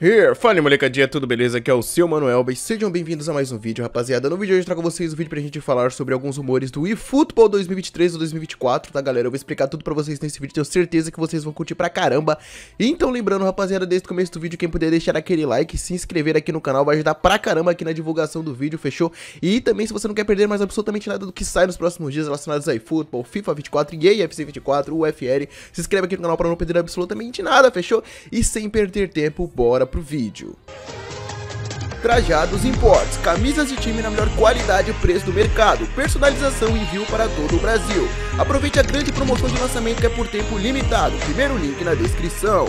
Here, fala molecadinha, tudo beleza? Aqui é o seu Manuel e sejam bem-vindos a mais um vídeo, rapaziada. No vídeo de hoje trago vocês um vídeo pra gente falar sobre alguns rumores do eFootball 2023 ou 2024, tá galera? Eu vou explicar tudo pra vocês nesse vídeo, tenho certeza que vocês vão curtir pra caramba. Então lembrando, rapaziada, desde o começo do vídeo, quem puder deixar aquele like, se inscrever aqui no canal, vai ajudar pra caramba aqui na divulgação do vídeo, fechou? E também se você não quer perder mais absolutamente nada do que sai nos próximos dias relacionados a eFootball, FIFA 24 e AFC 24, UFR, se inscreve aqui no canal pra não perder absolutamente nada, fechou? E sem perder tempo, bora bora pro vídeo. Trajados Imports, camisas de time na melhor qualidade e preço do mercado, personalização e envio para todo o Brasil. Aproveite a grande promoção de lançamento que é por tempo limitado, primeiro link na descrição.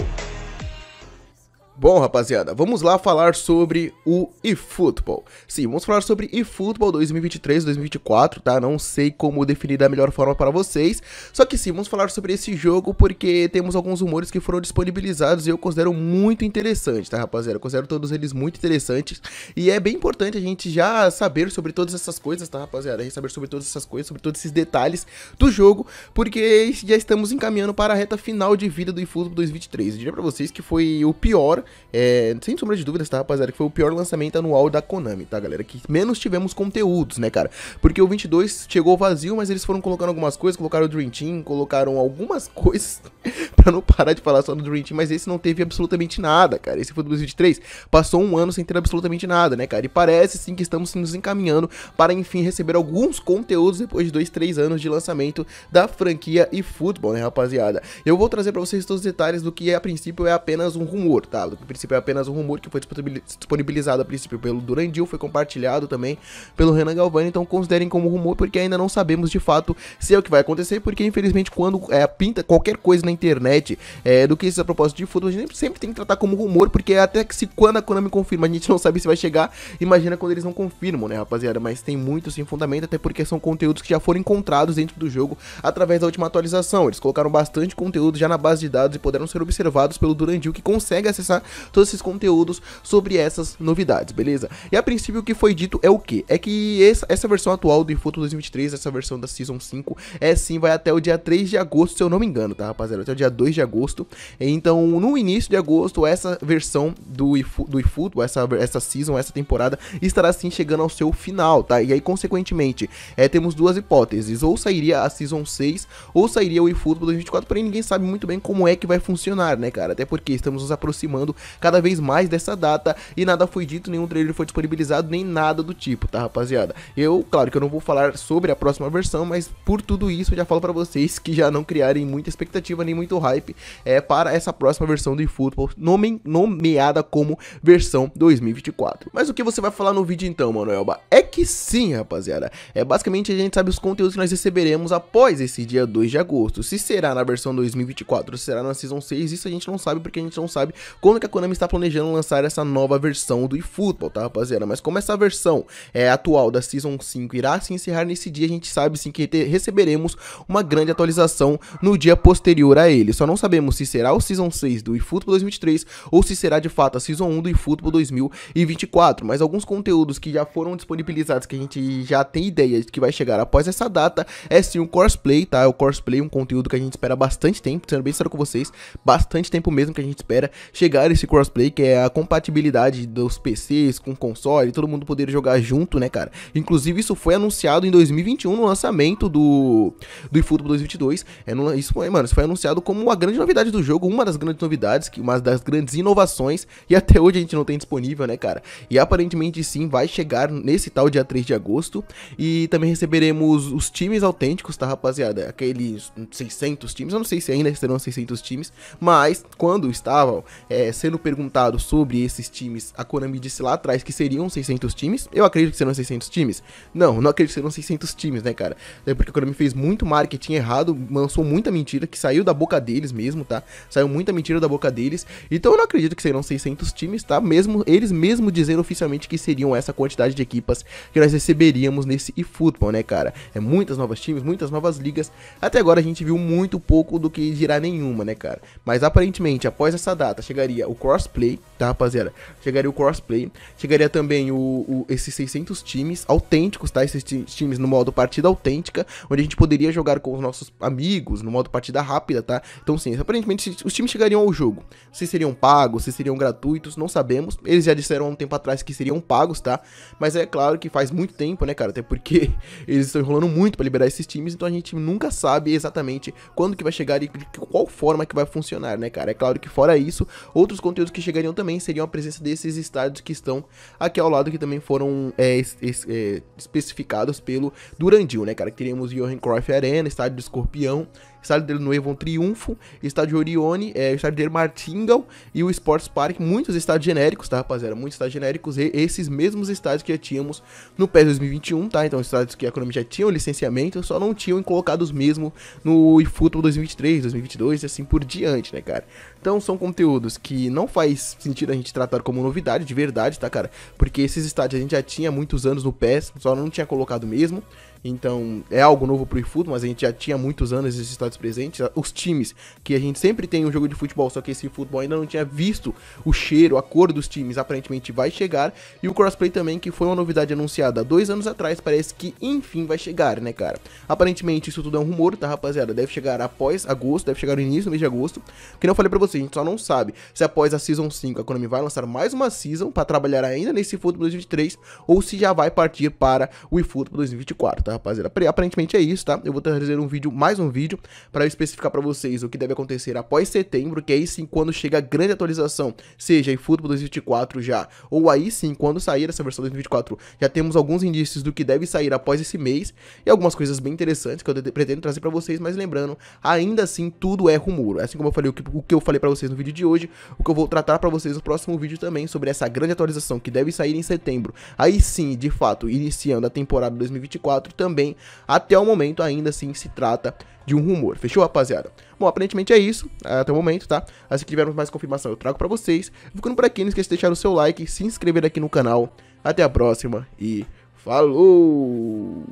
Bom, rapaziada, vamos lá falar sobre o eFootball. Sim, vamos falar sobre eFootball 2023-2024, tá? Não sei como definir da melhor forma para vocês. Só que sim, vamos falar sobre esse jogo porque temos alguns rumores que foram disponibilizados e eu considero muito interessante, tá, rapaziada? Eu considero todos eles muito interessantes e é bem importante a gente já saber sobre todas essas coisas, tá, rapaziada? A saber sobre todas essas coisas, sobre todos esses detalhes do jogo, porque já estamos encaminhando para a reta final de vida do eFootball 2023. Eu diria para vocês que foi o pior é, sem sombra de dúvidas, tá, rapaziada, que foi o pior lançamento anual da Konami, tá, galera? Que menos tivemos conteúdos, né, cara? Porque o 22 chegou vazio, mas eles foram colocando algumas coisas, colocaram o Dream Team, colocaram algumas coisas, pra não parar de falar só do Dream Team, mas esse não teve absolutamente nada, cara. Esse foi o 23, passou um ano sem ter absolutamente nada, né, cara? E parece sim que estamos nos encaminhando para, enfim, receber alguns conteúdos depois de 2, 3 anos de lançamento da franquia e futebol, né, rapaziada? Eu vou trazer pra vocês todos os detalhes do que a princípio é apenas um rumor, tá? vazado, que princípio é apenas um rumor que foi disponibilizado a princípio pelo Durandil, foi compartilhado também pelo Renan Galvani, então considerem como rumor, porque ainda não sabemos de fato se é o que vai acontecer, porque infelizmente quando é, pinta qualquer coisa na internet é, do que esses a é propósito de futebol, a gente sempre tem que tratar como rumor, porque até que se quando a Konami confirma, a gente não sabe se vai chegar, imagina quando eles não confirmam, né, rapaziada? Mas tem muito sem fundamento, até porque são conteúdos que já foram encontrados dentro do jogo através da última atualização. Eles colocaram bastante conteúdo já na base de dados e puderam ser observados pelo Durandil, que consegue acessar todos esses conteúdos sobre essas novidades, beleza? E a princípio o que foi dito é o que? É que essa, essa versão atual do Infoto 2023, essa versão da Season 5, é sim, vai até o dia 3 de agosto, se eu não me engano, tá rapaziada? Até o dia 2 de agosto. Então, no início de agosto, essa versão do, Ifu, do Ifuto, essa, essa Season, essa temporada, estará sim chegando ao seu final, tá? E aí, consequentemente, é, temos duas hipóteses, ou sairia a Season 6, ou sairia o eFootball 2024, porém ninguém sabe muito bem como é que vai funcionar, né, cara? Até porque estamos nos aproximando cada vez mais dessa data e nada foi dito, nenhum trailer foi disponibilizado, nem nada do tipo, tá rapaziada? Eu, claro que eu não vou falar sobre a próxima versão, mas por tudo isso eu já falo para vocês que já não criarem muita expectativa nem muito hype é, para essa próxima versão do eFootball, nome, nomeada como versão 2024. Mas o que você vai falar no vídeo então, Manoelba? É que sim, rapaziada. É basicamente a gente sabe os conteúdos que nós receberemos após esse dia 2 de agosto. Se será na versão 2024 se será na Season 6, isso a gente não sabe porque a gente não sabe quando que a Konami está planejando lançar essa nova versão do eFootball, tá rapaziada? Mas como essa versão é atual da Season 5 irá se encerrar nesse dia, a gente sabe sim que receberemos uma grande atualização no dia posterior a ele. Só não sabemos se será o Season 6 do eFootball 2023 ou se será de fato a Season 1 do eFootball 2024, mas alguns conteúdos que já foram disponibilizados que a gente já tem ideia de que vai chegar após essa data é sim o cosplay, tá? É o cosplay, um conteúdo que a gente espera bastante tempo, sendo bem sincero com vocês, bastante tempo mesmo que a gente espera chegar esse crossplay, que é a compatibilidade dos PCs com console, todo mundo poder jogar junto, né, cara? Inclusive, isso foi anunciado em 2021 no lançamento do, do eFootball 2022. É no, isso foi, mano, isso foi anunciado como uma grande novidade do jogo, uma das grandes novidades, uma das grandes inovações, e até hoje a gente não tem disponível, né, cara? E aparentemente sim, vai chegar nesse tal dia 3 de agosto, e também receberemos os times autênticos, tá, rapaziada? Aqueles 600 times, eu não sei se ainda serão 600 times, mas quando estavam é, sendo perguntado sobre esses times, a Konami disse lá atrás que seriam 600 times. Eu acredito que serão 600 times? Não, não acredito que serão 600 times, né, cara? É porque a Konami fez muito marketing errado, lançou muita mentira que saiu da boca deles mesmo, tá? Saiu muita mentira da boca deles. Então eu não acredito que serão 600 times, tá? Mesmo eles mesmo dizendo oficialmente que seriam essa quantidade de equipas que nós receberíamos nesse eFootball, né, cara? É muitas novas times, muitas novas ligas. Até agora a gente viu muito pouco do que dirá nenhuma, né, cara? Mas aparentemente, após essa data, chegaria o crossplay, tá, rapaziada? Chegaria o crossplay, chegaria também o, o, esses 600 times autênticos, tá? Esses times no modo partida autêntica, onde a gente poderia jogar com os nossos amigos, no modo partida rápida, tá? Então, sim, aparentemente os times chegariam ao jogo. Se seriam pagos, se seriam gratuitos, não sabemos. Eles já disseram há um tempo atrás que seriam pagos, tá? Mas é claro que faz muito tempo, né, cara? Até porque eles estão enrolando muito para liberar esses times, então a gente nunca sabe exatamente quando que vai chegar e de qual forma que vai funcionar, né, cara? É claro que fora isso, outros conteúdos que chegariam também seriam a presença desses estádios que estão aqui ao lado, que também foram é, es, es, é, especificados pelo Durandil, né, cara? Que teríamos Johan Cruyff Arena, Estádio do Escorpião estádio dele no Evon Triunfo, estádio Orione, é, estádio de Martingal e o Sports Park, muitos estádios genéricos, tá, rapaziada? Muitos estádios genéricos, e esses mesmos estádios que já tínhamos no PES 2021, tá? Então, estádios que a Konami já tinha o licenciamento, só não tinham colocado os mesmos no eFootball 2023, 2022 e assim por diante, né, cara? Então, são conteúdos que não faz sentido a gente tratar como novidade, de verdade, tá, cara? Porque esses estádios a gente já tinha há muitos anos no PES, só não tinha colocado mesmo. Então, é algo novo pro eFootball, mas a gente já tinha muitos anos esses estados presentes. Os times, que a gente sempre tem um jogo de futebol, só que esse futebol ainda não tinha visto o cheiro, a cor dos times, aparentemente vai chegar. E o crossplay também, que foi uma novidade anunciada há dois anos atrás, parece que enfim vai chegar, né, cara? Aparentemente, isso tudo é um rumor, tá, rapaziada? Deve chegar após agosto, deve chegar no início do mês de agosto. Que não falei pra vocês, a gente só não sabe se após a Season 5 a Konami vai lançar mais uma Season para trabalhar ainda nesse futebol 2023 ou se já vai partir para o eFootball 2024, tá? rapaziada. Aparentemente é isso, tá? Eu vou trazer um vídeo, mais um vídeo, para especificar para vocês o que deve acontecer após setembro, que aí sim, quando chega a grande atualização, seja em Futebol 2024 já, ou aí sim, quando sair essa versão 2024, já temos alguns indícios do que deve sair após esse mês, e algumas coisas bem interessantes que eu pretendo trazer para vocês, mas lembrando, ainda assim, tudo é rumor. Assim como eu falei, o que, o que eu falei para vocês no vídeo de hoje, o que eu vou tratar para vocês no próximo vídeo também, sobre essa grande atualização que deve sair em setembro. Aí sim, de fato, iniciando a temporada 2024, também, até o momento, ainda assim se trata de um rumor. Fechou, rapaziada? Bom, aparentemente é isso, é, até o momento, tá? Assim que tivermos mais confirmação, eu trago pra vocês. Ficando por aqui, não esqueça de deixar o seu like, se inscrever aqui no canal. Até a próxima e falou!